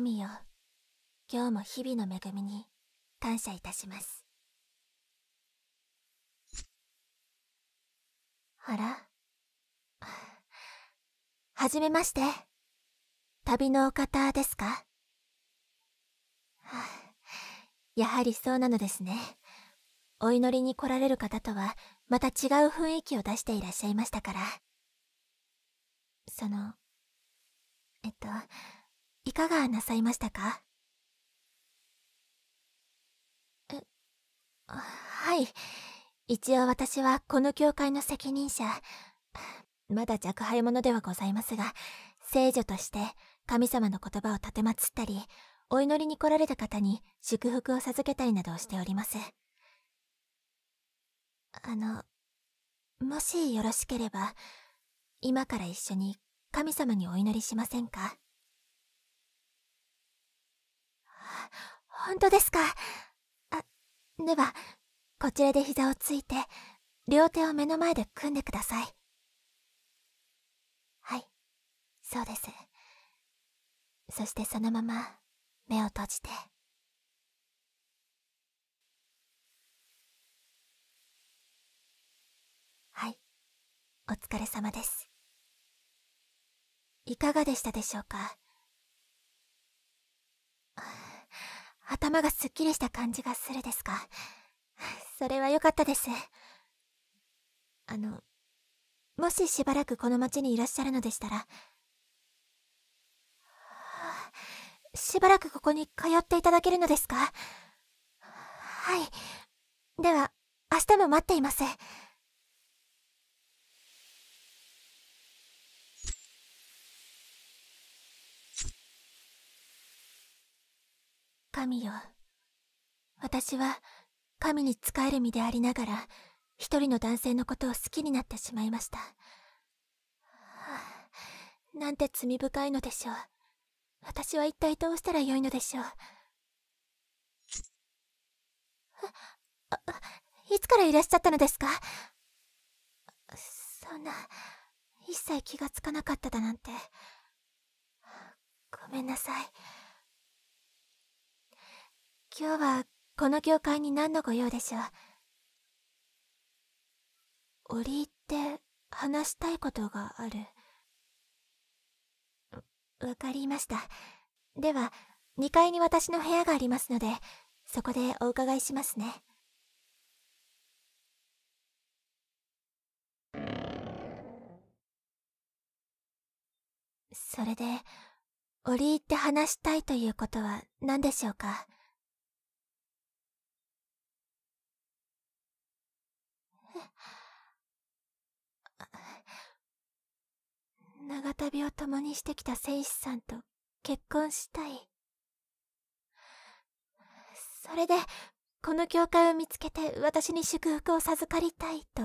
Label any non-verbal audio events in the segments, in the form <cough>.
神よ今日も日々の恵みに感謝いたしますあらはじめまして旅のお方ですかやはりそうなのですねお祈りに来られる方とはまた違う雰囲気を出していらっしゃいましたからそのえっといかがなさいましたかえはい一応私はこの教会の責任者まだ若輩者ではございますが聖女として神様の言葉を奉ったりお祈りに来られた方に祝福を授けたりなどをしておりますあのもしよろしければ今から一緒に神様にお祈りしませんか本当ですかあではこちらで膝をついて両手を目の前で組んでくださいはいそうですそしてそのまま目を閉じてはいお疲れ様ですいかがでしたでしょうか頭がすっきりした感じがするですか。それは良かったですあのもししばらくこの町にいらっしゃるのでしたらしばらくここに通っていただけるのですかはいでは明日も待っています神よ。私は神に仕える身でありながら、一人の男性のことを好きになってしまいました。はあ、なんて罪深いのでしょう。私は一体どうしたらよいのでしょう。あ、いつからいらっしゃったのですかそんな、一切気がつかなかっただなんて。ごめんなさい。今日はこの教会に何のご用でしょう折り入って話したいことがあるわかりましたでは2階に私の部屋がありますのでそこでお伺いしますねそれで折り入って話したいということは何でしょうか長旅を共にしてきた戦士さんと結婚したいそれでこの教会を見つけて私に祝福を授かりたいと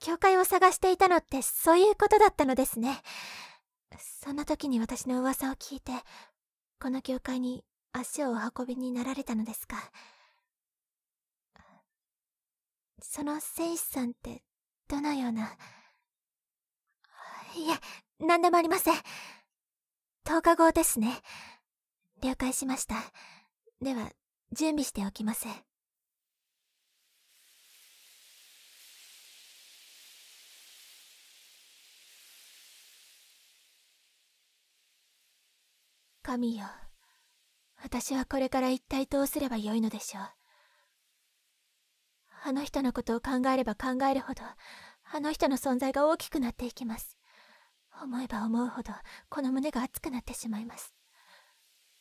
教会を探していたのってそういうことだったのですねそんな時に私の噂を聞いてこの教会に足をお運びになられたのですかその戦士さんってどのようないえ、何でもありません。10日後ですね。了解しました。では、準備しておきます。神よ。私はこれから一体どうすればよいのでしょう。あの人のことを考えれば考えるほど、あの人の存在が大きくなっていきます。思えば思うほどこの胸が熱くなってしまいます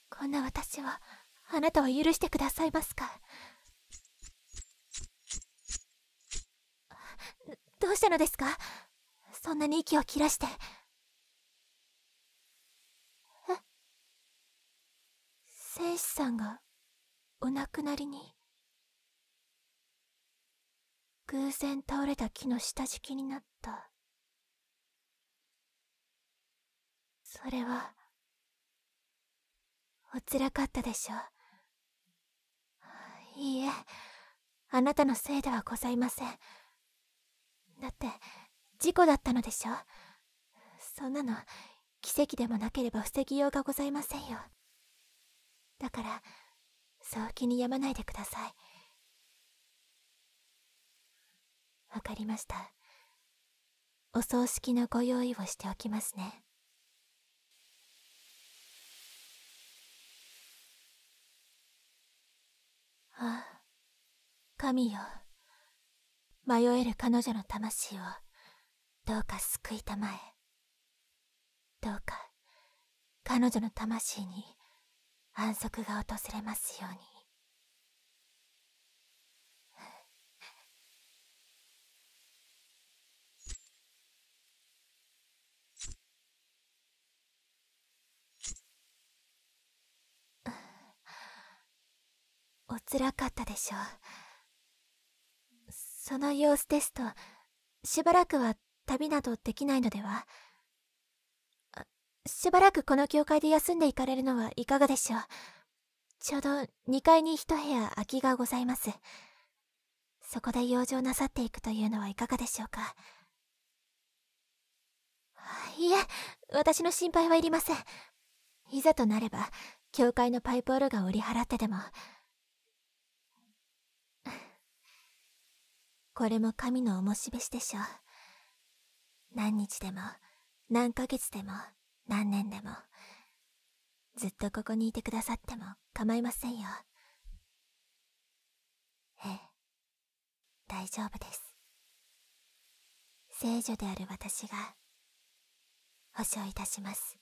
こんな私をあなたは許してくださいますかどうしたのですかそんなに息を切らしてえ戦士さんがお亡くなりに偶然倒れた木の下敷きになったそれはおつらかったでしょういいえあなたのせいではございませんだって事故だったのでしょそんなの奇跡でもなければ防ぎようがございませんよだからそう気に病まないでくださいわかりましたお葬式のご用意をしておきますね神よ迷える彼女の魂をどうか救いたまえどうか彼女の魂に安息が訪れますように <laughs> おつらかったでしょうその様子ですとしばらくは旅などできないのではしばらくこの教会で休んでいかれるのはいかがでしょうちょうど2階に1部屋空きがございますそこで養生なさっていくというのはいかがでしょうかいえ私の心配はいりませんいざとなれば教会のパイプオルガを売り払ってでもこれも神の重しべしでしょう何日でも何ヶ月でも何年でもずっとここにいてくださっても構いませんよええ大丈夫です聖女である私が保証いたします